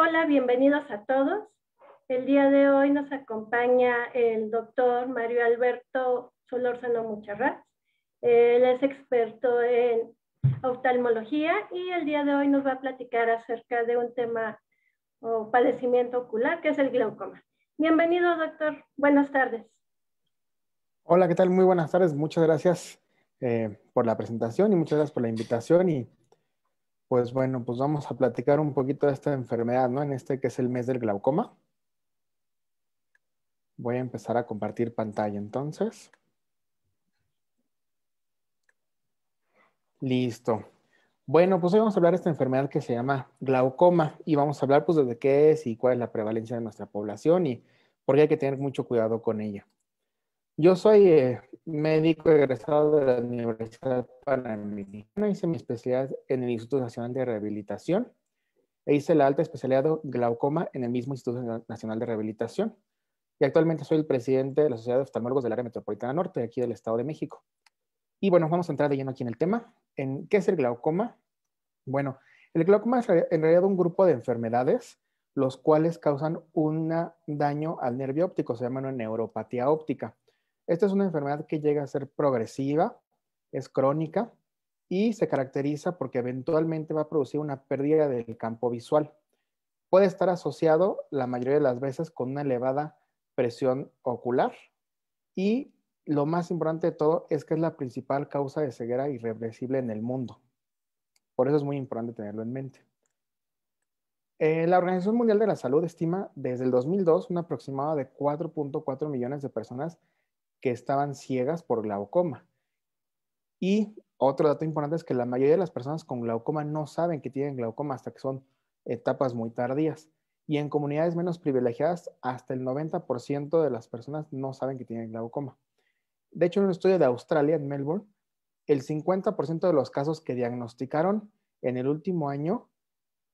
Hola, bienvenidos a todos. El día de hoy nos acompaña el doctor Mario Alberto Solórzano Mucharras. Él es experto en oftalmología y el día de hoy nos va a platicar acerca de un tema o padecimiento ocular que es el glaucoma. Bienvenido, doctor. Buenas tardes. Hola, ¿qué tal? Muy buenas tardes. Muchas gracias eh, por la presentación y muchas gracias por la invitación y pues bueno, pues vamos a platicar un poquito de esta enfermedad, ¿no? En este que es el mes del glaucoma. Voy a empezar a compartir pantalla entonces. Listo. Bueno, pues hoy vamos a hablar de esta enfermedad que se llama glaucoma y vamos a hablar pues de qué es y cuál es la prevalencia de nuestra población y por qué hay que tener mucho cuidado con ella. Yo soy eh, médico egresado de la Universidad Panamericana, hice mi especialidad en el Instituto Nacional de Rehabilitación e hice la alta especialidad de glaucoma en el mismo Instituto Nacional de Rehabilitación. Y actualmente soy el presidente de la Sociedad de Oftalmólogos del Área Metropolitana Norte, aquí del Estado de México. Y bueno, vamos a entrar de lleno aquí en el tema. ¿En ¿Qué es el glaucoma? Bueno, el glaucoma es en realidad un grupo de enfermedades los cuales causan un daño al nervio óptico, se llama neuropatía óptica. Esta es una enfermedad que llega a ser progresiva, es crónica y se caracteriza porque eventualmente va a producir una pérdida del campo visual. Puede estar asociado la mayoría de las veces con una elevada presión ocular y lo más importante de todo es que es la principal causa de ceguera irreversible en el mundo. Por eso es muy importante tenerlo en mente. Eh, la Organización Mundial de la Salud estima desde el 2002 un aproximado de 4.4 millones de personas que estaban ciegas por glaucoma. Y otro dato importante es que la mayoría de las personas con glaucoma no saben que tienen glaucoma hasta que son etapas muy tardías. Y en comunidades menos privilegiadas, hasta el 90% de las personas no saben que tienen glaucoma. De hecho, en un estudio de Australia, en Melbourne, el 50% de los casos que diagnosticaron en el último año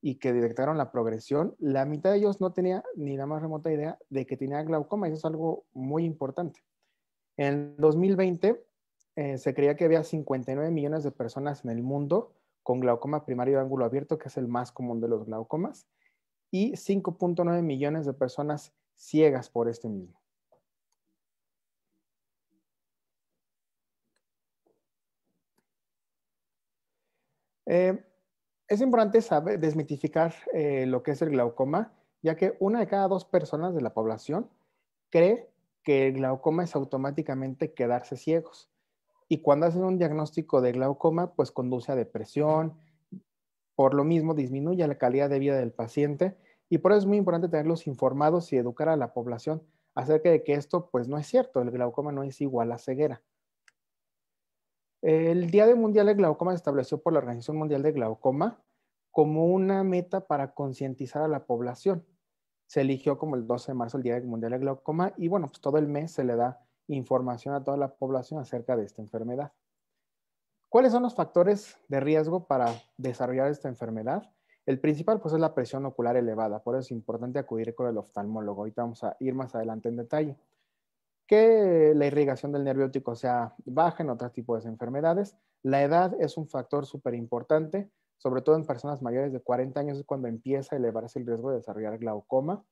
y que detectaron la progresión, la mitad de ellos no tenía ni la más remota idea de que tenía glaucoma. y Eso es algo muy importante. En 2020 eh, se creía que había 59 millones de personas en el mundo con glaucoma primario de ángulo abierto, que es el más común de los glaucomas, y 5.9 millones de personas ciegas por este mismo. Eh, es importante saber, desmitificar eh, lo que es el glaucoma, ya que una de cada dos personas de la población cree que el glaucoma es automáticamente quedarse ciegos. Y cuando hacen un diagnóstico de glaucoma, pues conduce a depresión, por lo mismo disminuye la calidad de vida del paciente y por eso es muy importante tenerlos informados y educar a la población acerca de que esto pues no es cierto, el glaucoma no es igual a ceguera. El Día Mundial de Glaucoma se estableció por la Organización Mundial de Glaucoma como una meta para concientizar a la población se eligió como el 12 de marzo el Día Mundial de Glaucoma y bueno, pues todo el mes se le da información a toda la población acerca de esta enfermedad. ¿Cuáles son los factores de riesgo para desarrollar esta enfermedad? El principal pues es la presión ocular elevada, por eso es importante acudir con el oftalmólogo. Ahorita vamos a ir más adelante en detalle. Que la irrigación del nervio óptico sea baja en otros tipos de enfermedades. La edad es un factor súper importante sobre todo en personas mayores de 40 años es cuando empieza a elevarse el riesgo de desarrollar glaucoma.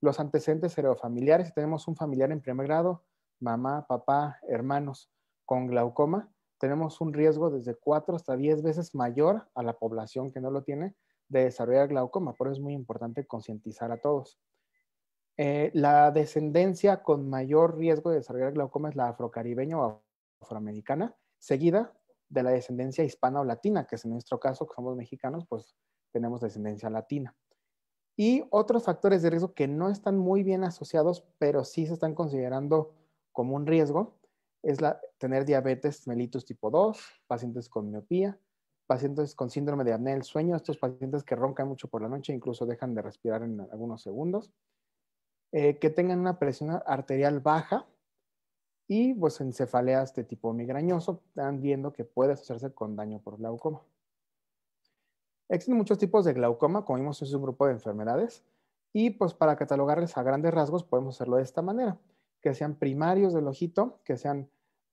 Los antecedentes heredofamiliares, si tenemos un familiar en primer grado, mamá, papá, hermanos con glaucoma, tenemos un riesgo desde 4 hasta 10 veces mayor a la población que no lo tiene de desarrollar glaucoma. Por eso es muy importante concientizar a todos. Eh, la descendencia con mayor riesgo de desarrollar glaucoma es la afrocaribeña o afroamericana, seguida de la descendencia hispana o latina, que es en nuestro caso, que somos mexicanos, pues tenemos descendencia latina. Y otros factores de riesgo que no están muy bien asociados, pero sí se están considerando como un riesgo, es la, tener diabetes mellitus tipo 2, pacientes con miopía, pacientes con síndrome de apnea del sueño, estos pacientes que roncan mucho por la noche, incluso dejan de respirar en algunos segundos, eh, que tengan una presión arterial baja, y pues encefaleas de tipo migrañoso, están viendo que puede asociarse con daño por glaucoma. Existen muchos tipos de glaucoma, como vimos es un grupo de enfermedades, y pues para catalogarles a grandes rasgos podemos hacerlo de esta manera, que sean primarios del ojito, que sean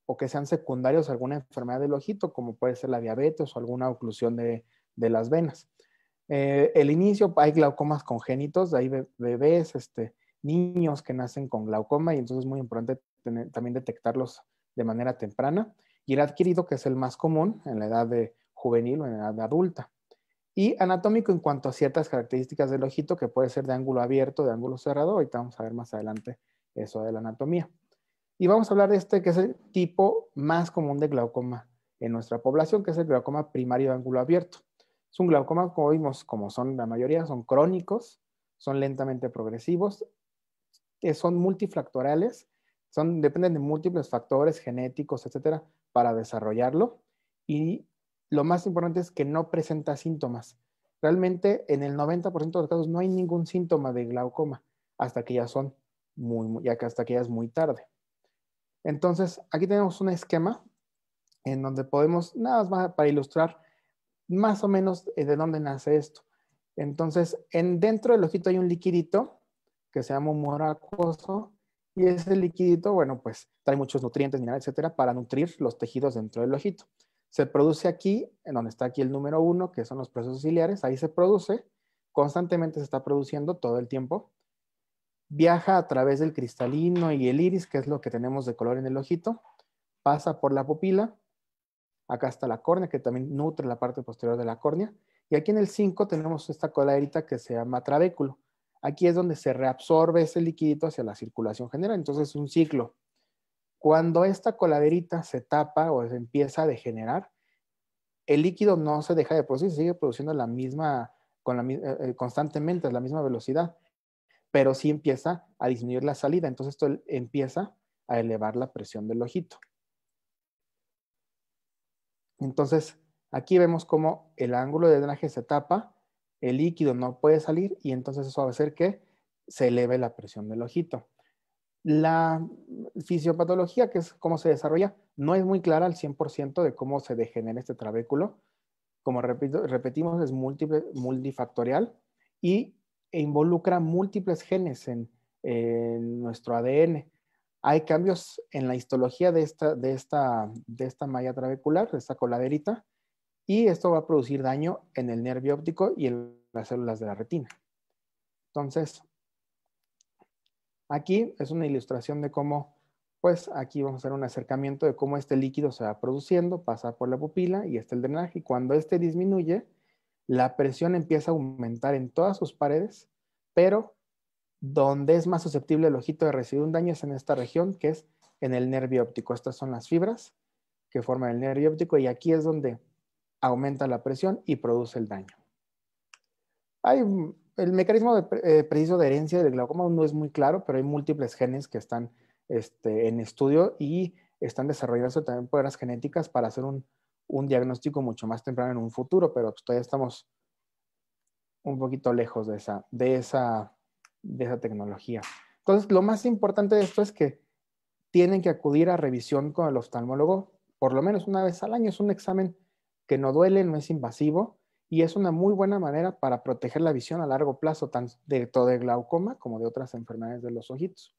o que sean secundarios a alguna enfermedad del ojito, como puede ser la diabetes o alguna oclusión de, las venas. Eh, el inicio, hay glaucomas congénitos, hay bebés, este, niños que nacen con glaucoma y entonces es muy importante también detectarlos de manera temprana, y el adquirido, que es el más común en la edad de juvenil o en la edad adulta. Y anatómico en cuanto a ciertas características del ojito, que puede ser de ángulo abierto, de ángulo cerrado, ahorita vamos a ver más adelante eso de la anatomía. Y vamos a hablar de este que es el tipo más común de glaucoma en nuestra población, que es el glaucoma primario de ángulo abierto. Es un glaucoma, como vimos, como son la mayoría, son crónicos, son lentamente progresivos, son multifactoriales dependen de múltiples factores genéticos, etcétera, para desarrollarlo. Y lo más importante es que no presenta síntomas. Realmente en el 90% de los casos no hay ningún síntoma de glaucoma hasta que ya son muy, ya hasta que ya es muy tarde. Entonces, aquí tenemos un esquema en donde podemos, nada más para ilustrar más o menos eh, de dónde nace esto. Entonces, en, dentro del ojito hay un liquidito que se llama humor acuoso y ese liquidito, bueno, pues trae muchos nutrientes, minerales, etcétera, para nutrir los tejidos dentro del ojito. Se produce aquí, en donde está aquí el número uno, que son los procesos ciliares, ahí se produce, constantemente se está produciendo todo el tiempo. Viaja a través del cristalino y el iris, que es lo que tenemos de color en el ojito, pasa por la pupila, acá está la córnea, que también nutre la parte posterior de la córnea, y aquí en el 5 tenemos esta coladerita que se llama trabéculo. Aquí es donde se reabsorbe ese líquido hacia la circulación general. Entonces es un ciclo. Cuando esta coladerita se tapa o empieza a degenerar, el líquido no se deja de producir, se sigue produciendo la misma, eh, eh, constantemente, a la misma velocidad, pero sí empieza a disminuir la salida. Entonces esto empieza a elevar la presión del ojito. Entonces, aquí vemos cómo el ángulo de drenaje se tapa el líquido no puede salir y entonces eso va a hacer que se eleve la presión del ojito. La fisiopatología, que es cómo se desarrolla, no es muy clara al 100% de cómo se degenera este trabéculo. Como repito, repetimos, es múltiple, multifactorial y e involucra múltiples genes en, nuestro ADN. Hay cambios en la histología de esta, de esta, de esta malla trabecular, de esta coladerita, y esto va a producir daño en el nervio óptico y en las células de la retina. Entonces, aquí es una ilustración de cómo, pues aquí vamos a hacer un acercamiento de cómo este líquido se va produciendo, pasa por la pupila y está el drenaje. Y cuando este disminuye, la presión empieza a aumentar en todas sus paredes, pero donde es más susceptible el ojito de recibir un daño es en esta región, que es en el nervio óptico. Estas son las fibras que forman el nervio óptico y aquí es donde aumenta la presión y produce el daño. el mecanismo de, eh, preciso de herencia del glaucoma no es muy claro, pero hay múltiples genes que están este, en estudio y están desarrollándose también pruebas genéticas para hacer un, diagnóstico mucho más temprano en un futuro, pero pues, todavía estamos un poquito lejos de esa, de esa tecnología. Entonces, lo más importante de esto es que tienen que acudir a revisión con el oftalmólogo por lo menos una vez al año. Es un examen que no duele, no es invasivo y es una muy buena manera para proteger la visión a largo plazo, tanto de glaucoma como de otras enfermedades de los ojitos.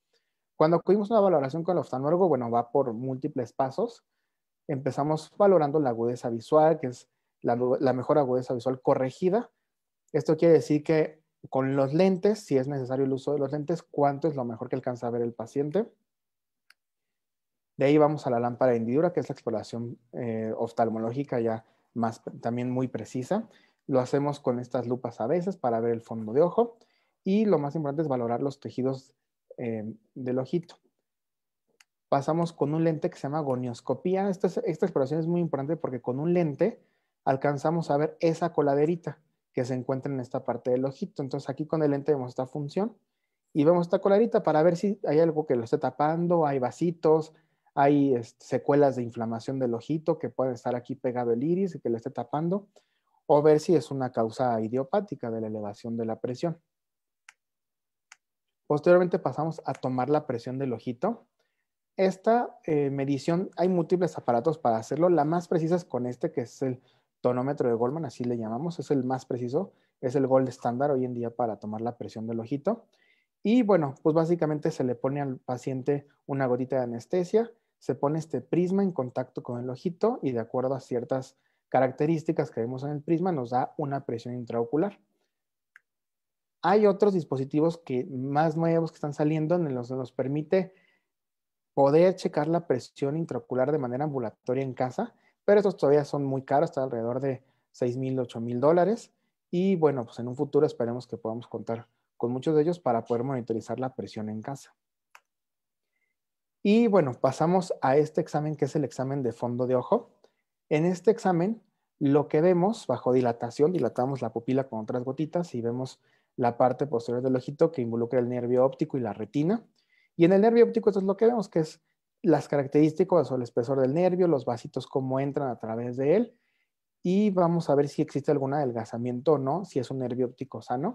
Cuando acudimos a una valoración con el oftalmólogo, bueno, va por múltiples pasos. Empezamos valorando la agudeza visual, que es la, mejor agudeza visual corregida. Esto quiere decir que con los lentes, si es necesario el uso de los lentes, cuánto es lo mejor que alcanza a ver el paciente. De ahí vamos a la lámpara de hendidura, que es la exploración eh, oftalmológica ya también muy precisa. Lo hacemos con estas lupas a veces para ver el fondo de ojo y lo más importante es valorar los tejidos eh, del ojito. Pasamos con un lente que se llama gonioscopía. Esta, exploración es muy importante porque con un lente alcanzamos a ver esa coladerita que se encuentra en esta parte del ojito. Entonces aquí con el lente vemos esta función y vemos esta coladerita para ver si hay algo que lo esté tapando, hay vasitos, hay este, secuelas de inflamación del ojito que puede estar aquí pegado el iris y que le esté tapando, o ver si es una causa idiopática de la elevación de la presión. Posteriormente pasamos a tomar la presión del ojito. Esta eh, medición, hay múltiples aparatos para hacerlo. La más precisa es con este, que es el tonómetro de Goldman, así le llamamos, es el más preciso, es el gold estándar hoy en día para tomar la presión del ojito. Y bueno, pues básicamente se le pone al paciente una gotita de anestesia se pone este prisma en contacto con el ojito y de acuerdo a ciertas características que vemos en el prisma nos da una presión intraocular. Hay otros dispositivos que más nuevos que están saliendo en los que nos permite poder checar la presión intraocular de manera ambulatoria en casa, pero estos todavía son muy caros, están alrededor de 6 mil, 8 mil dólares. Y bueno, pues en un futuro esperemos que podamos contar con muchos de ellos para poder monitorizar la presión en casa. Y bueno, pasamos a este examen que es el examen de fondo de ojo. En este examen, lo que vemos bajo dilatación, dilatamos la pupila con otras gotitas y vemos la parte posterior del ojito que involucra el nervio óptico y la retina. Y en el nervio óptico esto es lo que vemos, que es las características o el espesor del nervio, los vasitos, cómo entran a través de él. Y vamos a ver si existe algún adelgazamiento o no, si es un nervio óptico sano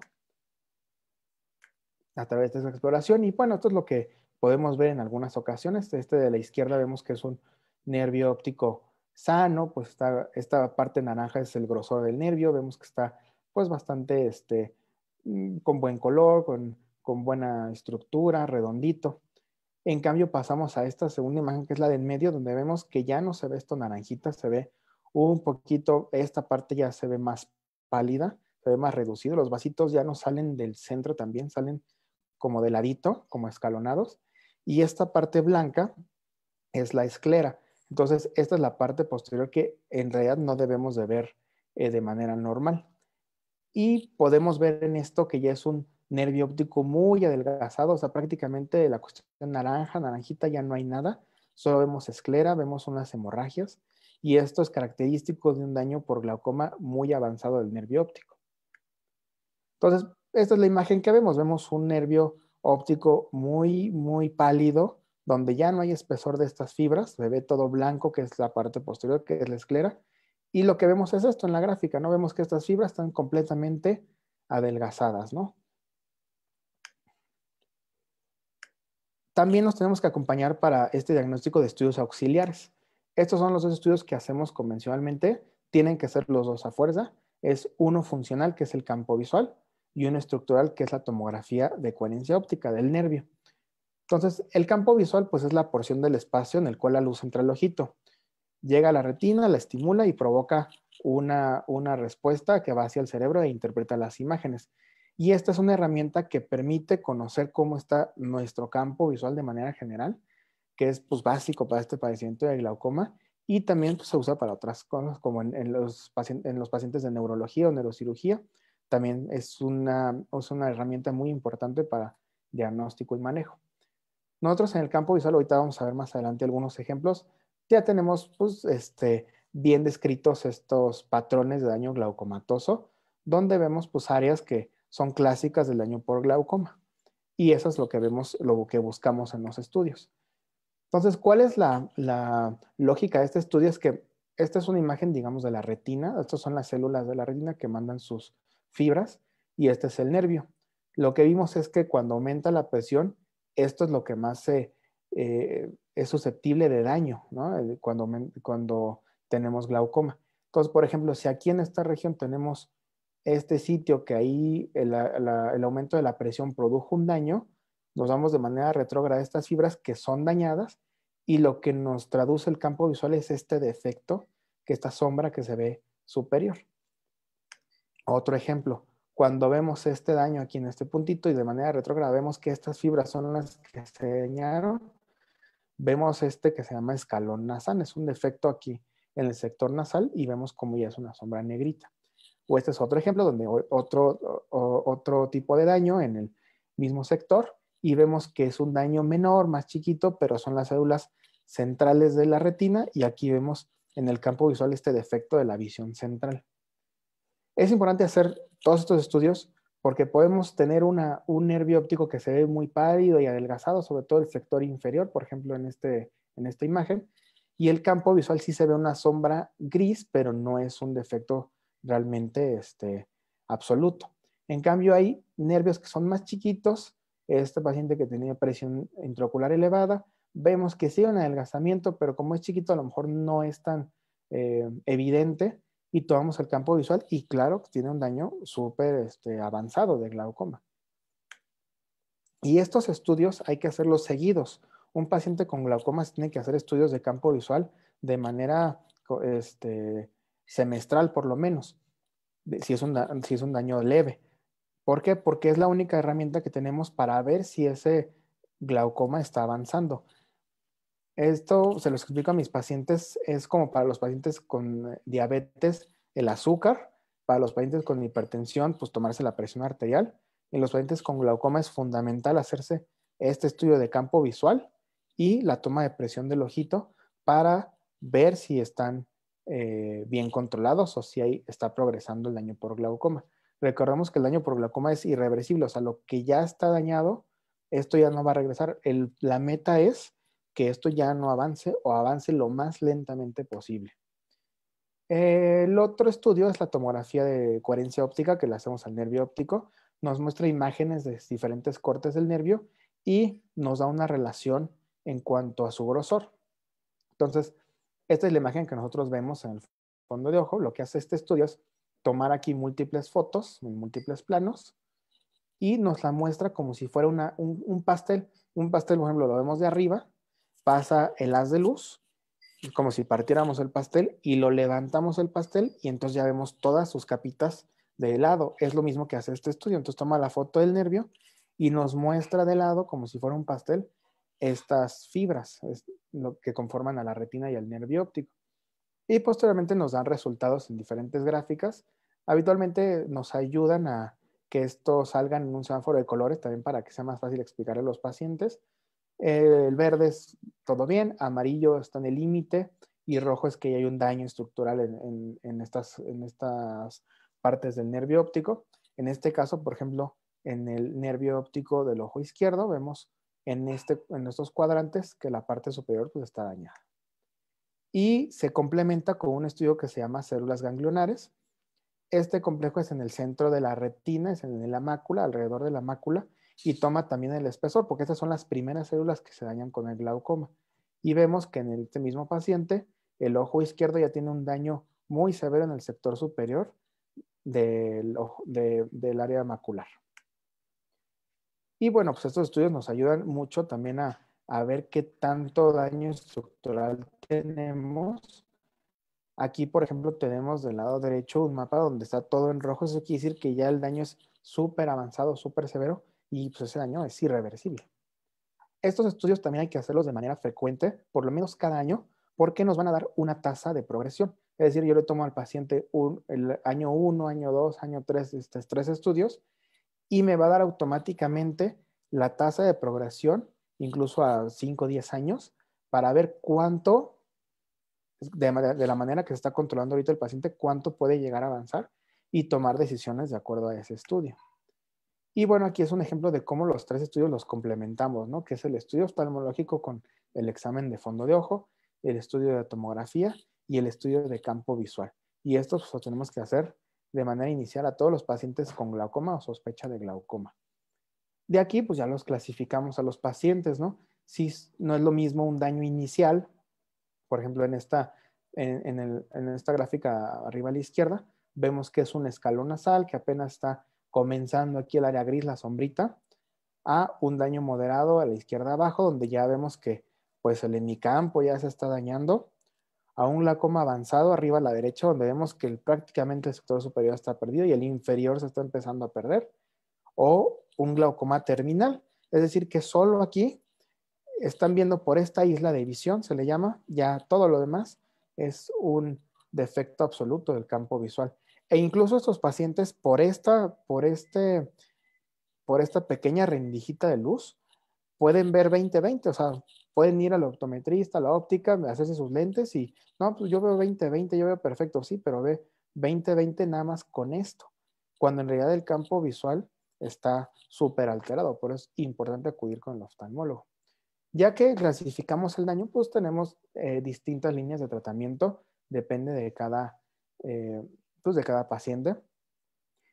a través de esa exploración. Y bueno, esto es lo que podemos ver en algunas ocasiones. Este de la izquierda vemos que es un nervio óptico sano, pues esta parte naranja es el grosor del nervio, vemos que está pues bastante este, mm, con buen color, con, con buena estructura, redondito. En cambio pasamos a esta segunda imagen que es la del medio, donde vemos que ya no se ve esto naranjita, se ve un poquito, esta parte ya se ve más pálida, se ve más reducido, los vasitos ya no salen del centro también, salen como de ladito, como escalonados, y esta parte blanca es la esclera. Entonces, esta es la parte posterior que en realidad no debemos de ver eh, de manera normal. Y podemos ver en esto que ya es un nervio óptico muy adelgazado, o sea, prácticamente la cuestión naranja, naranjita, ya no hay nada, solo vemos esclera, vemos unas hemorragias, y esto es característico de un daño por glaucoma muy avanzado del nervio óptico. Entonces, esta es la imagen que vemos, vemos un nervio óptico muy, muy pálido, donde ya no hay espesor de estas fibras, se ve todo blanco, que es la parte posterior, que es la esclera, y lo que vemos es esto en la gráfica, ¿no? Vemos que estas fibras están completamente adelgazadas, ¿no? También nos tenemos que acompañar para este diagnóstico de estudios auxiliares. Estos son los dos estudios que hacemos convencionalmente, tienen que ser los dos a fuerza. Es uno funcional, que es el campo visual, y una estructural, que es la tomografía de coherencia óptica del nervio. Entonces, el campo visual pues, es la porción del espacio en el cual la luz entra al ojito. Llega a la retina, la estimula y provoca una, respuesta que va hacia el cerebro e interpreta las imágenes. Y esta es una herramienta que permite conocer cómo está nuestro campo visual de manera general, que es pues, básico para este padecimiento de glaucoma y también pues, se usa para otras cosas como en los pacientes de neurología o neurocirugía, también es una, herramienta muy importante para diagnóstico y manejo. Nosotros en el campo visual, ahorita vamos a ver más adelante algunos ejemplos, ya tenemos pues, este, bien descritos estos patrones de daño glaucomatoso, donde vemos pues, áreas que son clásicas del daño por glaucoma. Y eso es lo que vemos, lo que buscamos en los estudios. Entonces, ¿cuál es la, la lógica de este estudio? Es que esta es una imagen, digamos, de la retina. Estas son las células de la retina que mandan sus fibras, y este es el nervio. Lo que vimos es que cuando aumenta la presión, esto es lo que más se, eh, es susceptible de daño, ¿no? Eh, cuando, cuando tenemos glaucoma. Entonces, por ejemplo, si aquí en esta región tenemos este sitio que ahí el, aumento de la presión produjo un daño, nos vamos de manera retrógrada estas fibras que son dañadas y lo que nos traduce el campo visual es este defecto, que esta sombra que se ve superior. Otro ejemplo, cuando vemos este daño aquí en este puntito y de manera retrógrada vemos que estas fibras son las que se dañaron, vemos este que se llama escalón nasal, es un defecto aquí en el sector nasal y vemos como ya es una sombra negrita. O este es otro ejemplo donde otro, otro tipo de daño en el mismo sector y vemos que es un daño menor, más chiquito, pero son las células centrales de la retina y aquí vemos en el campo visual este defecto de la visión central. Es importante hacer todos estos estudios porque podemos tener un nervio óptico que se ve muy pálido y adelgazado, sobre todo el sector inferior, por ejemplo, este, en, esta imagen. Y el campo visual sí se ve una sombra gris, pero no es un defecto realmente este, absoluto. En cambio, hay nervios que son más chiquitos. Este paciente que tenía presión intraocular elevada, vemos que sí un adelgazamiento, pero como es chiquito, a lo mejor no es tan eh, evidente y tomamos el campo visual y claro que tiene un daño súper este, avanzado de glaucoma. Y estos estudios hay que hacerlos seguidos. Un paciente con glaucoma tiene que hacer estudios de campo visual de manera este, semestral por lo menos, si es, un, si es un daño leve. ¿Por qué? Porque es la única herramienta que tenemos para ver si ese glaucoma está avanzando. Esto se lo explico a mis pacientes, es como para los pacientes con eh, diabetes, el azúcar, para los pacientes con hipertensión, pues tomarse la presión arterial, en los pacientes con glaucoma es fundamental hacerse este estudio de campo visual y la toma de presión del ojito para ver si están eh, bien controlados o si ahí está progresando el daño por glaucoma. Recordemos que el daño por glaucoma es irreversible, o sea, lo que ya está dañado, esto ya no va a regresar. El, la meta es que esto ya no avance o avance lo más lentamente posible. Eh, el otro estudio es la tomografía de coherencia óptica que le hacemos al nervio óptico. Nos muestra imágenes de diferentes cortes del nervio y nos da una relación en cuanto a su grosor. Entonces, esta es la imagen que nosotros vemos en el fondo de ojo. Lo que hace este estudio es tomar aquí múltiples fotos en múltiples planos y nos la muestra como si fuera un pastel. Un pastel, por ejemplo, lo vemos de arriba pasa el haz de luz, como si partiéramos el pastel y lo levantamos el pastel y entonces ya vemos todas sus capitas de helado. Es lo mismo que hace este estudio. Entonces toma la foto del nervio y nos muestra de lado como si fuera un pastel, estas fibras que conforman a la retina y al nervio óptico. Y posteriormente nos dan resultados en diferentes gráficas. Habitualmente nos ayudan a que esto salga en un semáforo de colores también para que sea más fácil explicarle a los pacientes el verde es todo bien, amarillo está en el límite y rojo es que hay un daño estructural en, estas, partes del nervio óptico. En este caso, por ejemplo, en el nervio óptico del ojo izquierdo vemos este, en, estos cuadrantes que la parte superior pues, está dañada. Y se complementa con un estudio que se llama células ganglionares. Este complejo es en el centro de la retina, es en la mácula, alrededor de la mácula, y toma también el espesor, porque estas son las primeras células que se dañan con el glaucoma. Y vemos que en este mismo paciente, el ojo izquierdo ya tiene un daño muy severo en el sector superior del, del área macular. Y bueno, pues estos estudios nos ayudan mucho también a, a ver qué tanto daño estructural tenemos. Aquí, por ejemplo, tenemos del lado derecho un mapa donde está todo en rojo. Eso quiere decir que ya el daño es súper avanzado, súper severo y pues ese daño es irreversible. Estos estudios también hay que hacerlos de manera frecuente, por lo menos cada año, porque nos van a dar una tasa de progresión. Es decir, yo le tomo al paciente el año 1, año 2, año 3, estos tres estudios, y me va a dar automáticamente la tasa de progresión, incluso a 5 o 10 años, para ver cuánto, de, de la manera que se está controlando ahorita el paciente, cuánto puede llegar a avanzar y tomar decisiones de acuerdo a ese estudio. Y bueno, aquí es un ejemplo de cómo los tres estudios los complementamos, ¿no? Que es el estudio oftalmológico con el examen de fondo de ojo, el estudio de tomografía y el estudio de campo visual. Y esto pues, lo tenemos que hacer de manera inicial a todos los pacientes con glaucoma o sospecha de glaucoma. De aquí, pues ya los clasificamos a los pacientes, ¿no? Si no es lo mismo un daño inicial, por ejemplo, en esta, en, en esta gráfica arriba a la izquierda, vemos que es un escalón nasal que apenas está comenzando aquí el área gris, la sombrita, a un daño moderado a la izquierda abajo, donde ya vemos que pues el hemicampo ya se está dañando, a un glaucoma avanzado arriba a la derecha, donde vemos que prácticamente el sector superior está perdido y el inferior se está empezando a perder, o un glaucoma terminal, es decir, que solo aquí están viendo por esta isla de visión, se le llama, ya todo lo demás es un defecto absoluto del campo visual. E incluso estos pacientes, por esta, por este, por esta pequeña rendijita de luz, pueden ver 20-20, o sea, pueden ir al optometrista, a la óptica, hacerse sus lentes y, no, pues yo veo 20-20, yo veo perfecto, sí, pero ve 20-20 nada más con esto, cuando en realidad el campo visual está súper alterado, por eso es importante acudir con el oftalmólogo. Ya que clasificamos el daño, pues tenemos eh, distintas líneas de tratamiento, depende de cada, eh, pues, de cada paciente.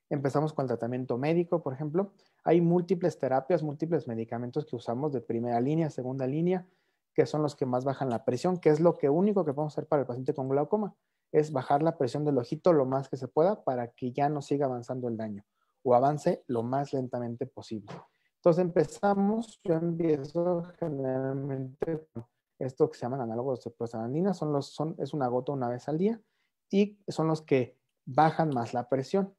Empezamos con el tratamiento médico, por ejemplo. Hay múltiples terapias, múltiples medicamentos que usamos de primera línea, segunda línea, que son los que más bajan la presión, que es lo que único que podemos hacer para el paciente con glaucoma, es bajar la presión del ojito lo más que se pueda para que ya no siga avanzando el daño o avance lo más lentamente posible. Entonces empezamos, yo empiezo generalmente con esto que se llaman análogos de prostaglandina, son los, son, es una gota una vez al día y son los que bajan más la presión.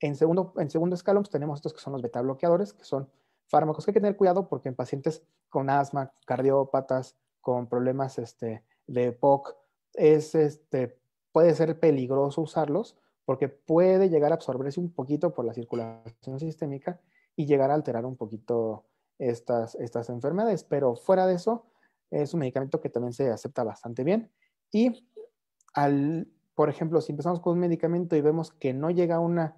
En segundo, en segundo escalón pues, tenemos estos que son los beta bloqueadores, que son fármacos que hay que tener cuidado porque en pacientes con asma, cardiópatas, con problemas este, de POC, es, este, puede ser peligroso usarlos porque puede llegar a absorberse un poquito por la circulación sistémica y llegar a alterar un poquito estas, estas enfermedades. Pero fuera de eso, es un medicamento que también se acepta bastante bien. Y al por ejemplo, si empezamos con un medicamento y vemos que no llega una,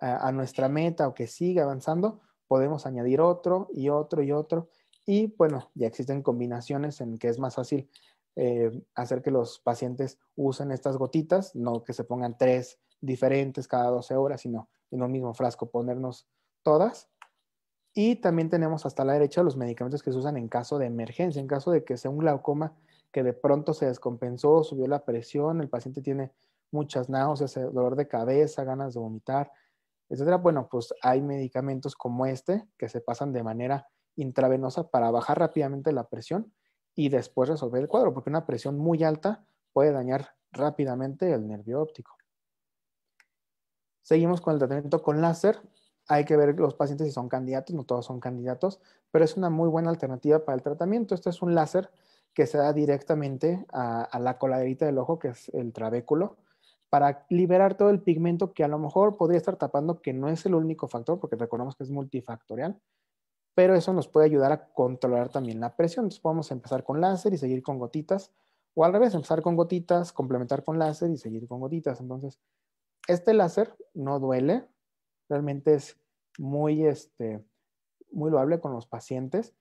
a, nuestra meta o que sigue avanzando, podemos añadir otro y otro y otro. Y bueno, ya existen combinaciones en que es más fácil eh, hacer que los pacientes usen estas gotitas, no que se pongan tres diferentes cada 12 horas, sino en un mismo frasco ponernos todas. Y también tenemos hasta la derecha los medicamentos que se usan en caso de emergencia, en caso de que sea un glaucoma que de pronto se descompensó, subió la presión, el paciente tiene muchas náuseas, dolor de cabeza, ganas de vomitar, etc. Bueno, pues hay medicamentos como este que se pasan de manera intravenosa para bajar rápidamente la presión y después resolver el cuadro, porque una presión muy alta puede dañar rápidamente el nervio óptico. Seguimos con el tratamiento con láser. Hay que ver los pacientes si son candidatos, no todos son candidatos, pero es una muy buena alternativa para el tratamiento. Este es un láser que se da directamente a, la coladerita del ojo, que es el trabéculo, para liberar todo el pigmento que a lo mejor podría estar tapando, que no es el único factor, porque recordamos que es multifactorial, pero eso nos puede ayudar a controlar también la presión. Entonces podemos empezar con láser y seguir con gotitas, o al revés, empezar con gotitas, complementar con láser y seguir con gotitas. Entonces, este láser no duele, realmente es muy, este, muy loable con los pacientes.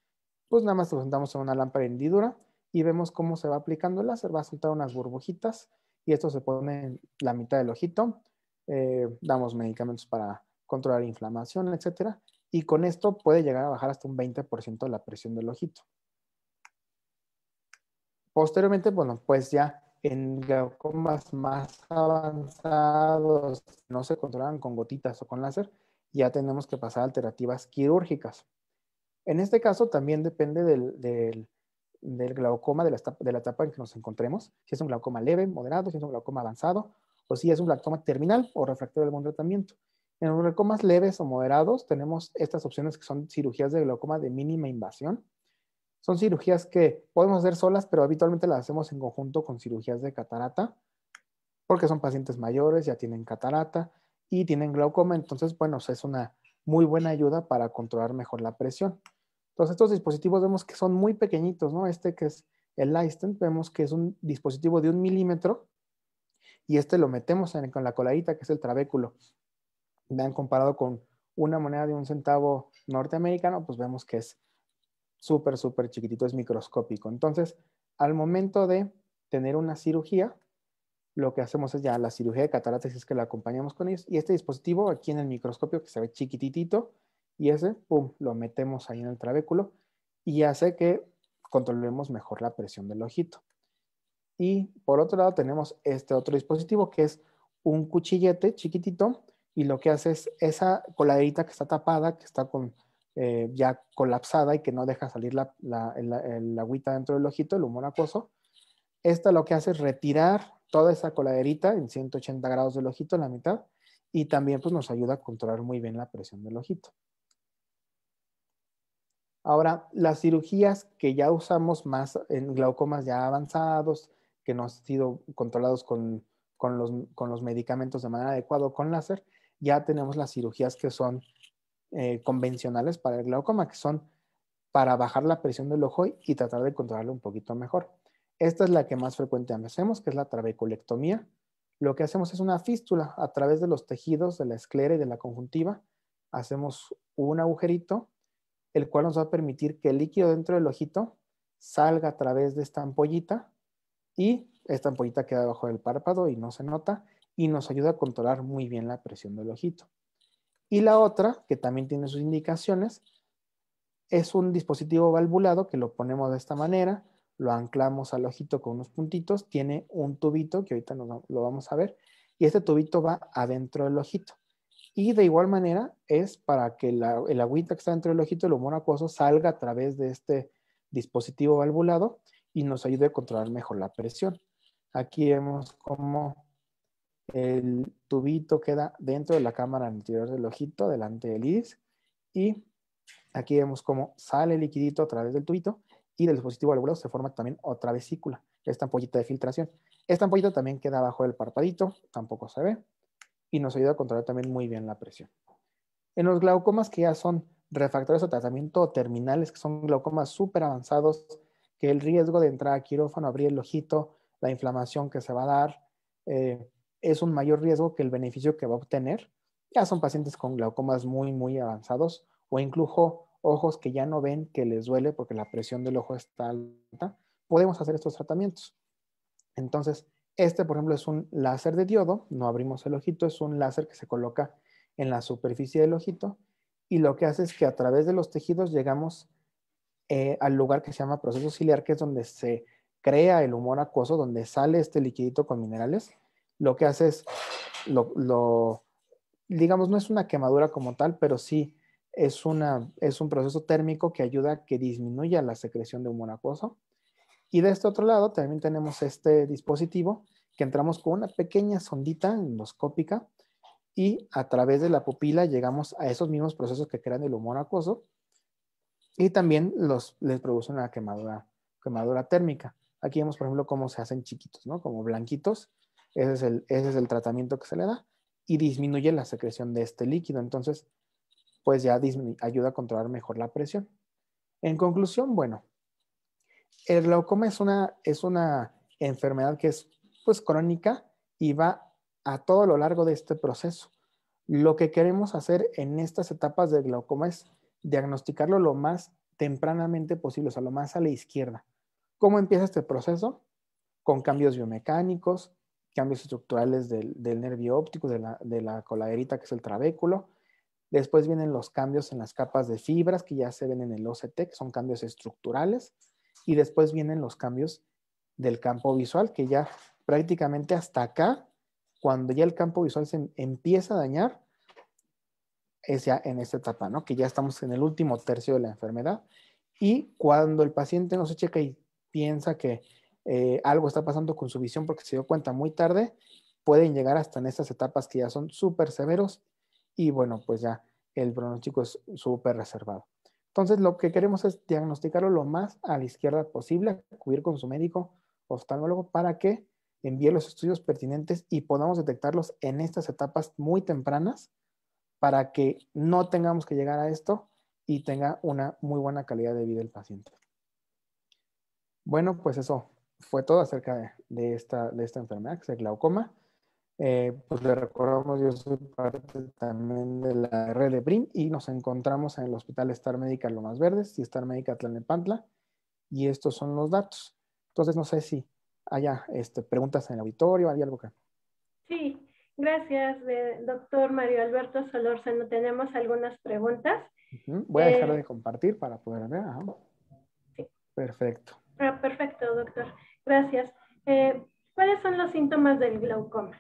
Pues nada más lo sentamos en una lámpara de hendidura y vemos cómo se va aplicando el láser. Va a soltar unas burbujitas y esto se pone en la mitad del ojito. Eh, damos medicamentos para controlar inflamación, etc., Y con esto puede llegar a bajar hasta un 20% la presión del ojito. Posteriormente, bueno, pues ya en glaucomas más avanzados no se controlan con gotitas o con láser, ya tenemos que pasar a alternativas quirúrgicas. En este caso también depende del del glaucoma de la, etapa, de la en que nos encontremos, si es un glaucoma leve, moderado, si es un glaucoma avanzado, o si es un glaucoma terminal o refractario de buen tratamiento. En los glaucomas leves o moderados tenemos estas opciones que son cirugías de glaucoma de mínima invasión. Son cirugías que podemos hacer solas, pero habitualmente las hacemos en conjunto con cirugías de catarata, porque son pacientes mayores, ya tienen catarata y tienen glaucoma, entonces, bueno, es una muy buena ayuda para controlar mejor la presión. Entonces, estos dispositivos vemos que son muy pequeñitos, ¿no? Este que es el Lightstand, vemos que es un dispositivo de un milímetro y este lo metemos con la coladita, que es el trabéculo. Vean, comparado con una moneda de un centavo norteamericano, pues vemos que es súper, súper chiquitito, es microscópico. Entonces, al momento de tener una cirugía, lo que hacemos es ya la cirugía de cataratas, es que la acompañamos con ellos. Y este dispositivo aquí en el microscopio, que se ve chiquititito, y ese, pum, lo metemos ahí en el trabéculo y hace que controlemos mejor la presión del ojito. Y por otro lado tenemos este otro dispositivo que es un cuchillete chiquitito y lo que hace es esa coladerita que está tapada, que está con, eh, ya colapsada y que no deja salir la, la, agüita dentro del ojito, el humor acuoso. Esta lo que hace es retirar toda esa coladerita en 180 grados del ojito, en la mitad, y también pues, nos ayuda a controlar muy bien la presión del ojito. Ahora, las cirugías que ya usamos más en glaucomas ya avanzados, que no han sido controlados con, los, medicamentos de manera adecuada o con láser, ya tenemos las cirugías que son eh, convencionales para el glaucoma, que son para bajar la presión del ojo y tratar de controlarlo un poquito mejor. Esta es la que más frecuentemente hacemos, que es la trabeculectomía. Lo que hacemos es una fístula a través de los tejidos de la esclera y de la conjuntiva. Hacemos un agujerito el cual nos va a permitir que el líquido dentro del ojito salga a través de esta ampollita y esta ampollita queda debajo del párpado y no se nota y nos ayuda a controlar muy bien la presión del ojito. Y la otra, que también tiene sus indicaciones, es un dispositivo valvulado que lo ponemos de esta manera, lo anclamos al ojito con unos puntitos, tiene un tubito que ahorita lo vamos a ver, y este tubito va adentro del ojito. Y de igual manera es para que el agüita que está dentro del ojito, el humor acuoso, salga a través de este dispositivo valvulado y nos ayude a controlar mejor la presión. Aquí vemos cómo el tubito queda dentro de la cámara anterior del ojito, delante del iris, y aquí vemos cómo sale el liquidito a través del tubito y del dispositivo valvulado se forma también otra vesícula, esta ampollita de filtración. Esta ampollita también queda abajo del parpadito, tampoco se ve y nos ayuda a controlar también muy bien la presión. En los glaucomas que ya son refractores o tratamiento terminales, que son glaucomas súper avanzados, que el riesgo de entrar a quirófano, abrir el ojito, la inflamación que se va a dar, eh, es un mayor riesgo que el beneficio que va a obtener. Ya son pacientes con glaucomas muy, muy avanzados o incluso ojos que ya no ven, que les duele porque la presión del ojo está alta. Podemos hacer estos tratamientos. Entonces, este, por ejemplo, es un láser de diodo, no abrimos el ojito, es un láser que se coloca en la superficie del ojito y lo que hace es que a través de los tejidos llegamos eh, al lugar que se llama proceso ciliar, que es donde se crea el humor acuoso, donde sale este liquidito con minerales. Lo que hace es, digamos, no es una quemadura como tal, pero sí es, es un proceso térmico que ayuda a que disminuya la secreción de humor acuoso. Y de este otro lado también tenemos este dispositivo que entramos con una pequeña sondita endoscópica y a través de la pupila llegamos a esos mismos procesos que crean el humor acuoso y también los, les produce una quemadura, quemadura térmica. Aquí vemos, por ejemplo, cómo se hacen chiquitos, ¿no? Como blanquitos. Ese es el, ese es el tratamiento que se le da y disminuye la secreción de este líquido. Entonces, pues ya ayuda a controlar mejor la presión. En conclusión, bueno, el glaucoma es una, enfermedad que es pues crónica y va a todo lo largo de este proceso. Lo que queremos hacer en estas etapas del glaucoma es diagnosticarlo lo más tempranamente posible, o sea, lo más a la izquierda. ¿Cómo empieza este proceso? Con cambios biomecánicos, cambios estructurales del, nervio óptico, de la, de la coladerita que es el trabéculo. Después vienen los cambios en las capas de fibras que ya se ven en el OCT, que son cambios estructurales y después vienen los cambios del campo visual, que ya prácticamente hasta acá, cuando ya el campo visual se empieza a dañar, es ya en esta etapa, ¿no? Que ya estamos en el último tercio de la enfermedad. Y cuando el paciente no se checa y piensa que eh, algo está pasando con su visión porque se dio cuenta muy tarde, pueden llegar hasta en estas etapas que ya son súper severos y bueno, pues ya el pronóstico es súper reservado. Entonces, lo que queremos es diagnosticarlo lo más a la izquierda posible, acudir con su médico oftalmólogo para que envíe los estudios pertinentes y podamos detectarlos en estas etapas muy tempranas para que no tengamos que llegar a esto y tenga una muy buena calidad de vida el paciente. Bueno, pues eso fue todo acerca de, esta, de esta enfermedad, que es el glaucoma. Eh, pues le recordamos, yo soy parte también de la red de BRIM y nos encontramos en el Hospital Star Médica Lomas Verdes y Star Médica Tlanepantla. y estos son los datos. Entonces, no sé si haya este, preguntas en el auditorio, hay algo que... Sí, gracias, eh, doctor Mario Alberto No Tenemos algunas preguntas. Voy a dejar eh, de compartir para poder ver. Sí. Perfecto. Ah, perfecto, doctor. Gracias. ¿Cuáles son los síntomas del glaucoma?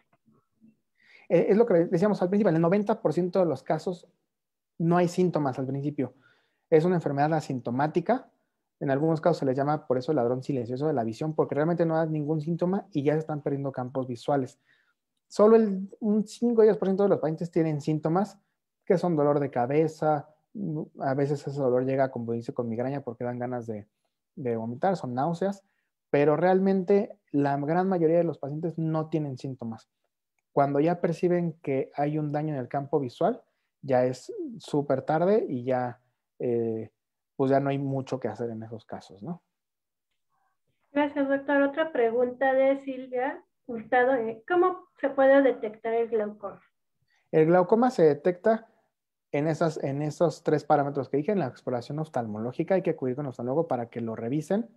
Eh, es lo que decíamos al principio, en el 90% de los casos no hay síntomas al principio. Es una enfermedad asintomática. En algunos casos se les llama por eso ladrón silencioso de la visión, porque realmente no da ningún síntoma y ya se están perdiendo campos visuales. Solo el, un 5 o 10% de los pacientes tienen síntomas que son dolor de cabeza, a veces ese dolor llega como dice con migraña porque dan ganas de vomitar, son náuseas, pero realmente la gran mayoría de los pacientes no tienen síntomas. Cuando ya perciben que hay un daño en el campo visual, ya es súper tarde y ya, eh, pues ya no hay mucho que hacer en esos casos, ¿no? Gracias, doctor. Otra pregunta de Silvia eh, ¿Cómo se puede detectar el glaucoma? El glaucoma se detecta en, en esos tres parámetros que dije, en la exploración oftalmológica. Hay que acudir con el oftalmólogo para que lo revisen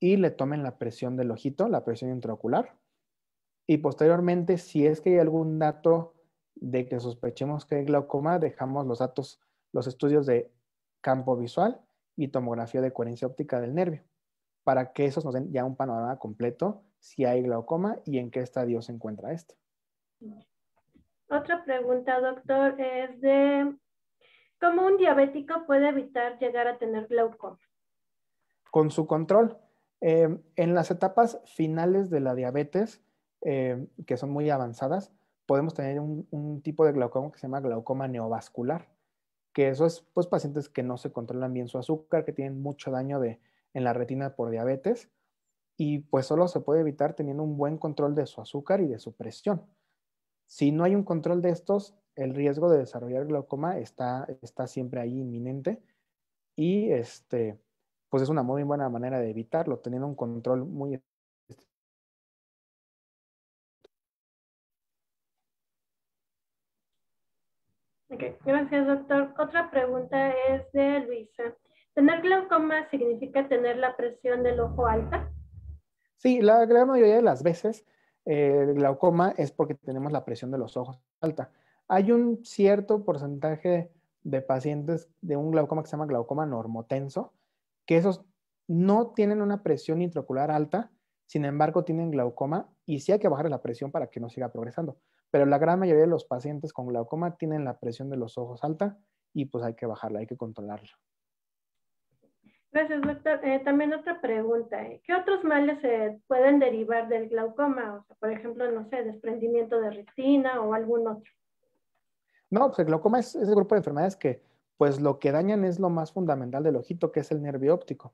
y le tomen la presión del ojito, la presión intraocular. Y posteriormente, si es que hay algún dato de que sospechemos que hay glaucoma, dejamos los datos, los estudios de campo visual y tomografía de coherencia óptica del nervio, para que esos nos den ya un panorama completo si hay glaucoma y en qué estadio se encuentra esto. Otra pregunta, doctor, es de cómo un diabético puede evitar llegar a tener glaucoma. Con su control. Eh, en las etapas finales de la diabetes, eh, que son muy avanzadas, podemos tener un, un, tipo de glaucoma que se llama glaucoma neovascular, que eso es pues pacientes que no se controlan bien su azúcar, que tienen mucho daño de, en la retina por diabetes y pues solo se puede evitar teniendo un buen control de su azúcar y de su presión. Si no hay un control de estos, el riesgo de desarrollar glaucoma está, está siempre ahí inminente y este, pues es una muy buena manera de evitarlo, teniendo un control muy Gracias, doctor. Otra pregunta es de Luisa. ¿Tener glaucoma significa tener la presión del ojo alta? Sí, la gran mayoría de las veces eh, glaucoma es porque tenemos la presión de los ojos alta. Hay un cierto porcentaje de pacientes de un glaucoma que se llama glaucoma normotenso, que esos no tienen una presión intraocular alta, sin embargo tienen glaucoma y sí hay que bajar la presión para que no siga progresando pero la gran mayoría de los pacientes con glaucoma tienen la presión de los ojos alta y pues hay que bajarla, hay que controlarla. Gracias, doctor. Eh, también otra pregunta. Eh, ¿Qué otros males se pueden derivar del glaucoma? O sea, por ejemplo, no sé, desprendimiento de retina o algún otro. No, pues el glaucoma es ese grupo de enfermedades que pues lo que dañan es lo más fundamental del ojito, que es el nervio óptico.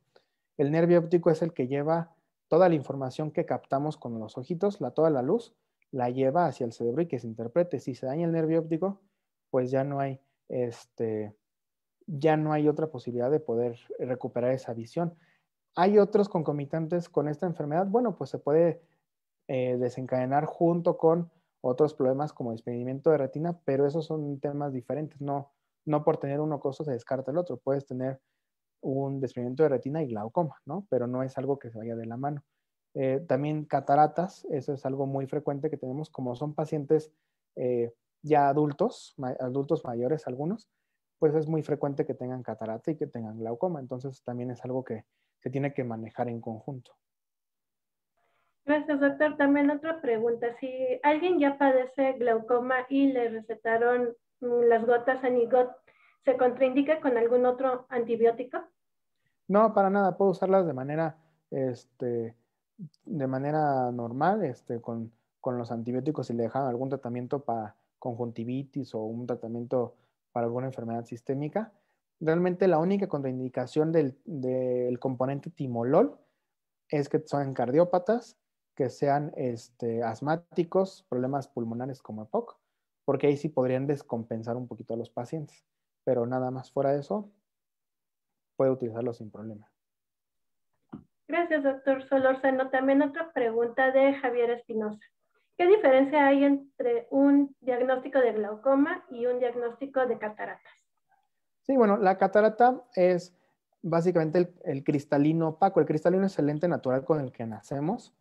El nervio óptico es el que lleva toda la información que captamos con los ojitos, la, toda la luz, la lleva hacia el cerebro y que se interprete. Si se daña el nervio óptico, pues ya no hay, este, ya no hay otra posibilidad de poder recuperar esa visión. ¿Hay otros concomitantes con esta enfermedad? Bueno, pues se puede eh, desencadenar junto con otros problemas como desprendimiento de retina, pero esos son temas diferentes. No, no por tener uno cosa se descarta el otro. Puedes tener un desprendimiento de retina y glaucoma, ¿no? Pero no es algo que se vaya de la mano. Eh, también cataratas, eso es algo muy frecuente que tenemos, como son pacientes eh, ya adultos, adultos mayores algunos, pues es muy frecuente que tengan catarata y que tengan glaucoma, entonces también es algo que se tiene que manejar en conjunto. Gracias, doctor. También otra pregunta, si alguien ya padece glaucoma y le recetaron mm, las gotas anigot, ¿se contraindica con algún otro antibiótico? No, para nada, puedo usarlas de manera este, de manera normal este, con, con los antibióticos si le dejan algún tratamiento para conjuntivitis o un tratamiento para alguna enfermedad sistémica. Realmente la única contraindicación del, componente timolol es que son cardiópatas, que sean este, asmáticos, problemas pulmonares como EPOC, porque ahí sí podrían descompensar un poquito a los pacientes. Pero nada más fuera de eso, puede utilizarlo sin problema. Gracias, doctor Solorzano. También otra pregunta de Javier Espinosa. ¿Qué diferencia hay entre un diagnóstico de glaucoma y un diagnóstico de cataratas? Sí, bueno, la catarata es básicamente el, cristalino opaco. El cristalino es el lente natural con el que nacemos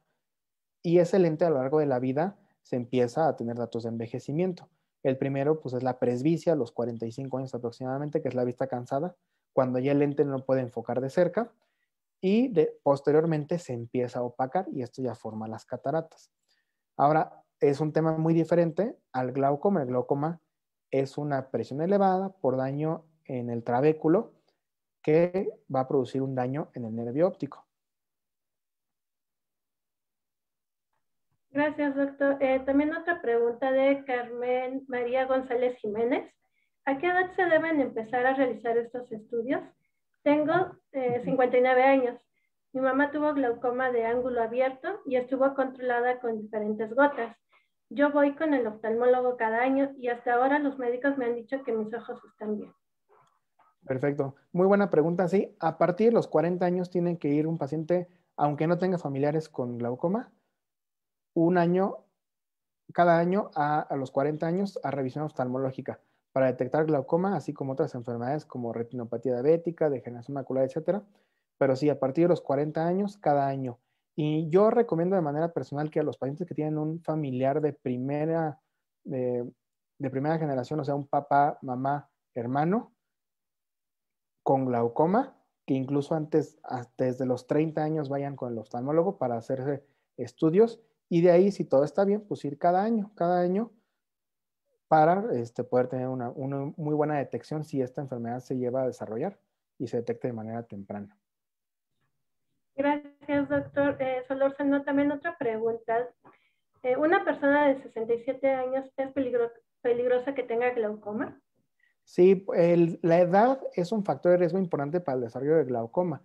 y ese lente a lo largo de la vida se empieza a tener datos de envejecimiento. El primero, pues, es la presbicia, a los 45 años aproximadamente, que es la vista cansada, cuando ya el lente no puede enfocar de cerca y posteriormente se empieza a opacar y esto ya forma las cataratas. Ahora, es un tema muy diferente al glaucoma. El glaucoma es una presión elevada por daño en el trabéculo que va a producir un daño en el nervio óptico. Gracias, doctor. Eh, también otra pregunta de Carmen María González Jiménez. ¿A qué edad se deben empezar a realizar estos estudios? Tengo 59 eh, años. Mi mamá tuvo glaucoma de ángulo abierto y estuvo controlada con diferentes gotas. Yo voy con el oftalmólogo cada año y hasta ahora los médicos me han dicho que mis ojos están bien. Perfecto. Muy buena pregunta. Sí, a partir de los 40 años tiene que ir un paciente, aunque no tenga familiares con glaucoma, un año, cada año a los 40 años a revisión oftalmológica para detectar glaucoma, así como otras enfermedades como retinopatía diabética, degeneración macular, etcétera. Pero sí, a partir de los 40 años, cada año. Y yo recomiendo de manera personal que a los pacientes que tienen un familiar de primera, de, de primera generación, o sea, un papá, mamá, hermano, con glaucoma, que incluso antes, desde los 30 años, vayan con el oftalmólogo para hacerse estudios. Y de ahí, si todo está bien, pues ir cada año, cada año para este, poder tener una, muy buena detección si esta enfermedad se lleva a desarrollar y se detecte de manera temprana. Gracias, doctor. Eh, Solórzano, también otra pregunta. Eh, ¿Una persona de 67 años es peligrosa que tenga glaucoma? Sí, la edad es un factor de riesgo importante para el desarrollo de glaucoma.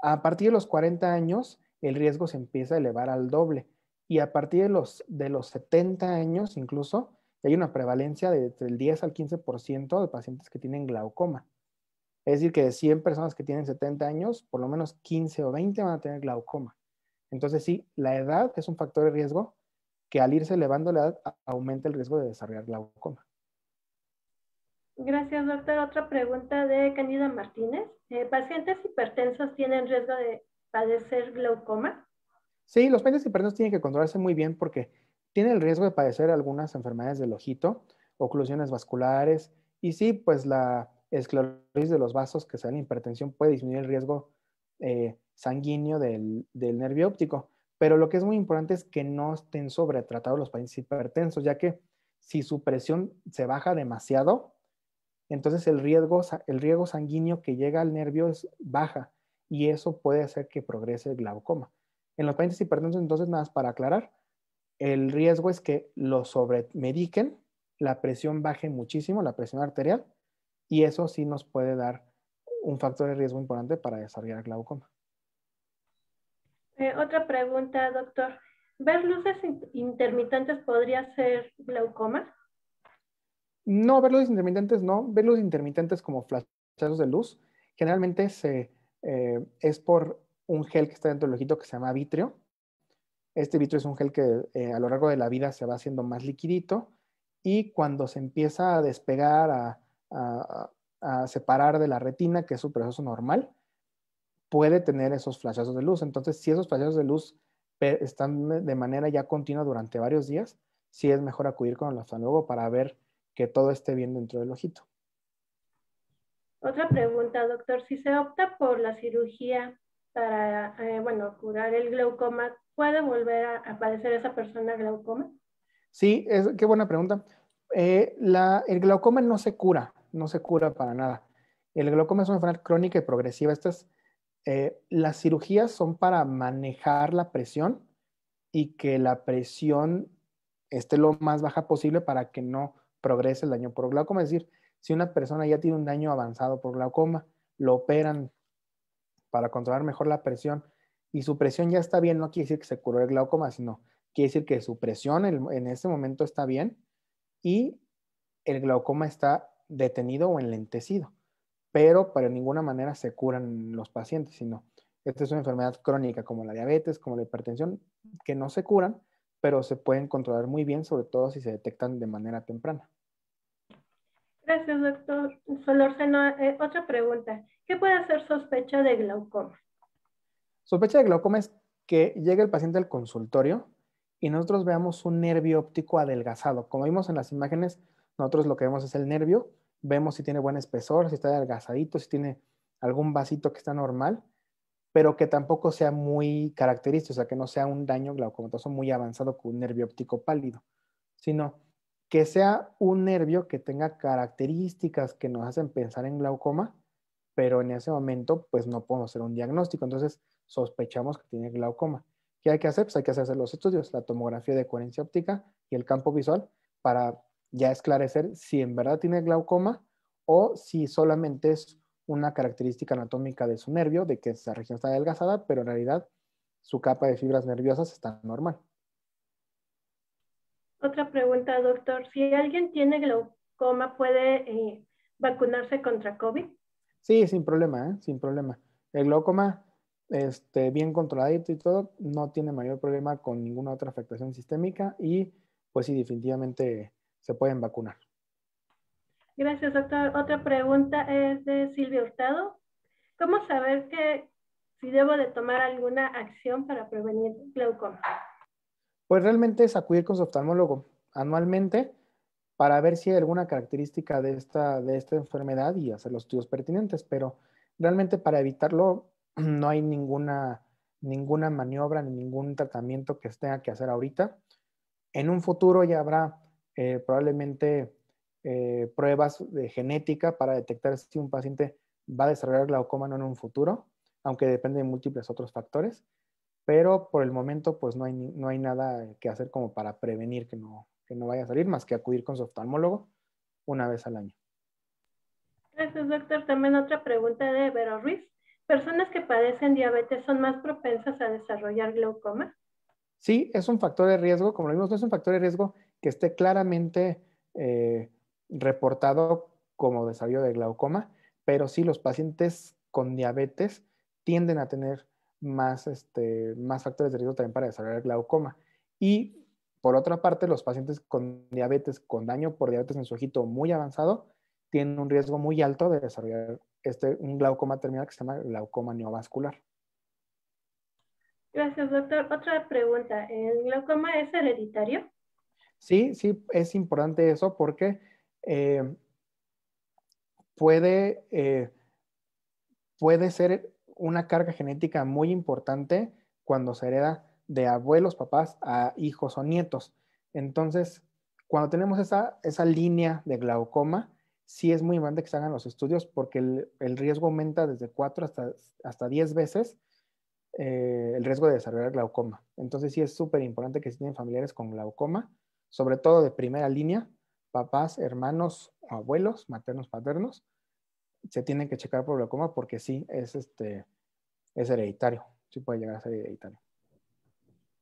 A partir de los 40 años, el riesgo se empieza a elevar al doble. Y a partir de los, de los 70 años incluso, hay una prevalencia de entre el 10 al 15% de pacientes que tienen glaucoma. Es decir, que de 100 personas que tienen 70 años, por lo menos 15 o 20 van a tener glaucoma. Entonces sí, la edad es un factor de riesgo que al irse elevando la edad aumenta el riesgo de desarrollar glaucoma. Gracias, doctor. Otra pregunta de Candida Martínez. Eh, ¿Pacientes hipertensos tienen riesgo de padecer glaucoma? Sí, los pacientes hipertensos tienen que controlarse muy bien porque tiene el riesgo de padecer algunas enfermedades del ojito, oclusiones vasculares y sí, pues la esclerosis de los vasos que se hipertensión puede disminuir el riesgo eh, sanguíneo del, nervio óptico. Pero lo que es muy importante es que no estén sobretratados los pacientes hipertensos, ya que si su presión se baja demasiado, entonces el riesgo, sanguíneo que llega al nervio es baja y eso puede hacer que progrese el glaucoma. En los pacientes hipertensos, entonces, nada más para aclarar, el riesgo es que lo sobremediquen, la presión baje muchísimo, la presión arterial, y eso sí nos puede dar un factor de riesgo importante para desarrollar glaucoma. Eh, otra pregunta, doctor. ¿Ver luces intermitentes podría ser glaucoma? No, ver luces intermitentes no. Ver luces intermitentes como flashados de luz generalmente eh, es por un gel que está dentro del ojito que se llama vitrio, este vitro es un gel que eh, a lo largo de la vida se va haciendo más liquidito y cuando se empieza a despegar, a, separar de la retina, que es un proceso normal, puede tener esos flashazos de luz. Entonces, si esos flashazos de luz eh, están de manera ya continua durante varios días, sí es mejor acudir con el oftalmólogo para ver que todo esté bien dentro del ojito. Otra pregunta, doctor. Si se opta por la cirugía para, eh, bueno, curar el glaucoma, ¿Puede volver a aparecer esa persona glaucoma? Sí, es, qué buena pregunta. Eh, el glaucoma no se cura, no se cura para nada. El glaucoma es una enfermedad crónica y progresiva. Estas, eh, las cirugías son para manejar la presión y que la presión esté lo más baja posible para que no progrese el daño por glaucoma. Es decir, si una persona ya tiene un daño avanzado por glaucoma, lo operan para controlar mejor la presión y su presión ya está bien, no quiere decir que se curó el glaucoma, sino quiere decir que su presión en, ese momento está bien y el glaucoma está detenido o enlentecido, pero para ninguna manera se curan los pacientes, sino esta es una enfermedad crónica como la diabetes, como la hipertensión, que no se curan, pero se pueden controlar muy bien, sobre todo si se detectan de manera temprana. Gracias, doctor Solórzano. Eh, otra pregunta. ¿Qué puede ser sospecha de glaucoma? Sospecha de glaucoma es que llegue el paciente al consultorio y nosotros veamos un nervio óptico adelgazado. Como vimos en las imágenes, nosotros lo que vemos es el nervio, vemos si tiene buen espesor, si está adelgazadito, si tiene algún vasito que está normal, pero que tampoco sea muy característico, o sea, que no sea un daño glaucomatoso muy avanzado con un nervio óptico pálido, sino que sea un nervio que tenga características que nos hacen pensar en glaucoma, pero en ese momento pues no podemos hacer un diagnóstico. Entonces, sospechamos que tiene glaucoma. ¿Qué hay que hacer? Pues hay que hacerse los estudios, la tomografía de coherencia óptica y el campo visual para ya esclarecer si en verdad tiene glaucoma o si solamente es una característica anatómica de su nervio, de que esa región está adelgazada, pero en realidad su capa de fibras nerviosas está normal. Otra pregunta, doctor. Si alguien tiene glaucoma, ¿puede eh, vacunarse contra COVID? Sí, sin problema, ¿eh? sin problema. El glaucoma este, bien controladito y todo, no tiene mayor problema con ninguna otra afectación sistémica y pues sí, definitivamente se pueden vacunar. Gracias, doctor. Otra pregunta es de Silvia Hurtado. ¿Cómo saber que si debo de tomar alguna acción para prevenir glaucoma? Pues realmente es acudir con su oftalmólogo anualmente para ver si hay alguna característica de esta, de esta enfermedad y hacer los estudios pertinentes, pero realmente para evitarlo no hay ninguna, ninguna maniobra ni ningún tratamiento que tenga que hacer ahorita. En un futuro ya habrá eh, probablemente eh, pruebas de genética para detectar si un paciente va a desarrollar glaucoma o no en un futuro, aunque depende de múltiples otros factores. Pero por el momento, pues no hay, no hay nada que hacer como para prevenir que no, que no vaya a salir, más que acudir con su oftalmólogo una vez al año. Gracias, doctor. También otra pregunta de Vero Ruiz personas que padecen diabetes son más propensas a desarrollar glaucoma? Sí, es un factor de riesgo, como lo vimos, no es un factor de riesgo que esté claramente eh, reportado como desarrollo de glaucoma, pero sí los pacientes con diabetes tienden a tener más, este, más factores de riesgo también para desarrollar glaucoma. Y por otra parte, los pacientes con diabetes, con daño por diabetes en su ojito muy avanzado, tienen un riesgo muy alto de desarrollar este, un glaucoma terminal que se llama glaucoma neovascular. Gracias, doctor. Otra pregunta. ¿El glaucoma es hereditario? Sí, sí, es importante eso porque eh, puede, eh, puede ser una carga genética muy importante cuando se hereda de abuelos, papás a hijos o nietos. Entonces, cuando tenemos esa línea de glaucoma, sí es muy importante que se hagan los estudios porque el, riesgo aumenta desde 4 hasta, hasta 10 veces eh, el riesgo de desarrollar glaucoma. Entonces sí es súper importante que si tienen familiares con glaucoma, sobre todo de primera línea, papás, hermanos, abuelos, maternos, paternos, se tienen que checar por glaucoma porque sí es, este, es hereditario, sí puede llegar a ser hereditario.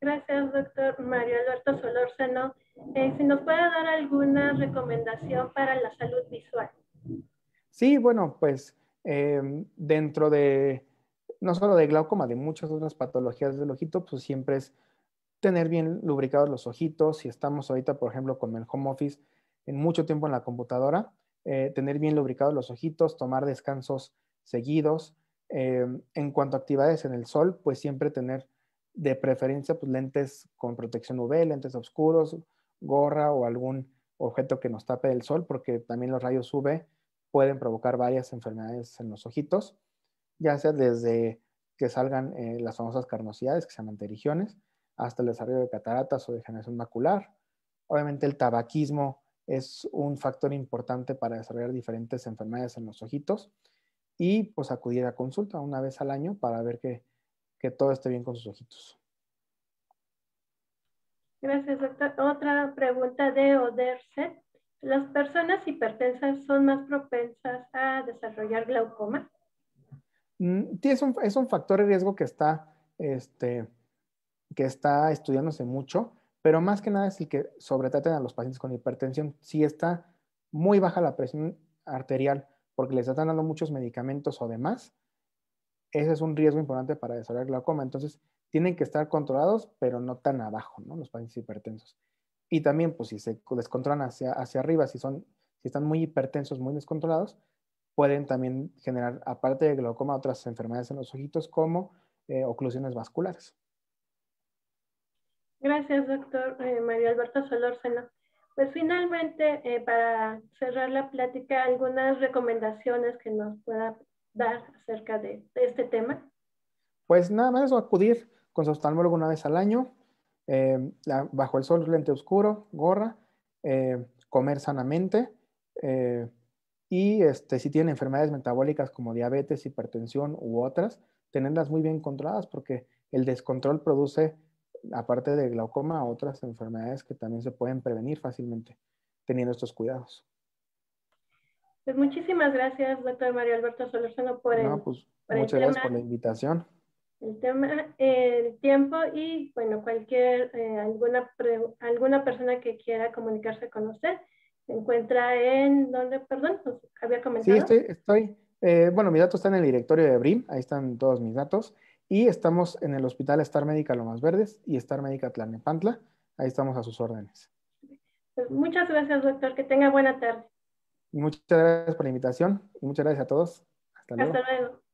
Gracias, doctor Mario Alberto Solórzano. Eh, si nos puede dar alguna recomendación para la salud visual. Sí, bueno, pues em, dentro de, no solo de glaucoma, de muchas otras patologías del ojito, pues siempre es tener bien lubricados los ojitos. Si estamos ahorita, por ejemplo, con el home office, en mucho tiempo en la computadora, eh, tener bien lubricados los ojitos, tomar descansos seguidos. Em, en cuanto a actividades en el sol, pues siempre tener de preferencia pues, lentes con protección UV, lentes oscuros, gorra o algún objeto que nos tape del sol, porque también los rayos UV pueden provocar varias enfermedades en los ojitos, ya sea desde que salgan eh, las famosas carnosidades, que se llaman terigiones, hasta el desarrollo de cataratas o degeneración macular. Obviamente el tabaquismo es un factor importante para desarrollar diferentes enfermedades en los ojitos y pues acudir a consulta una vez al año para ver que todo esté bien con sus ojitos. Gracias, doctor. Otra pregunta de Oderset. ¿Las personas hipertensas son más propensas a desarrollar glaucoma? Mm, sí, es un, factor de riesgo que está, este, que está estudiándose mucho, pero más que nada es el que sobretraten a los pacientes con hipertensión. Si está muy baja la presión arterial porque les están dando muchos medicamentos o demás, ese es un riesgo importante para desarrollar glaucoma. Entonces, tienen que estar controlados, pero no tan abajo, ¿no? Los pacientes hipertensos. Y también, pues, si se descontrolan hacia, arriba, si, son, si están muy hipertensos, muy descontrolados, pueden también generar, aparte de glaucoma, otras enfermedades en los ojitos como eh, oclusiones vasculares. Gracias, doctor eh, María Alberto Solórzano. Pues finalmente, eh, para cerrar la plática, algunas recomendaciones que nos pueda dar acerca de este tema. Pues nada más acudir con su oftalmólogo una vez al año, eh, bajo el sol, lente oscuro, gorra, eh, comer sanamente. Eh, y este, si tienen enfermedades metabólicas como diabetes, hipertensión u otras, tenerlas muy bien controladas porque el descontrol produce, aparte de glaucoma, otras enfermedades que también se pueden prevenir fácilmente teniendo estos cuidados. Pues muchísimas gracias, doctor Mario Alberto Solorzano, pues por el, no, pues, muchas gracias por la invitación el tema, el tiempo y bueno, cualquier, eh, alguna, alguna persona que quiera comunicarse con usted, se encuentra en, ¿dónde, perdón? había comentado. Sí, estoy, estoy eh, bueno, mi dato está en el directorio de BRIM, ahí están todos mis datos, y estamos en el hospital Star Médica Lomas Verdes y Star Médica Tlalnepantla, ahí estamos a sus órdenes. Pues, muchas gracias, doctor, que tenga buena tarde. Muchas gracias por la invitación y muchas gracias a todos. Hasta luego. Hasta luego.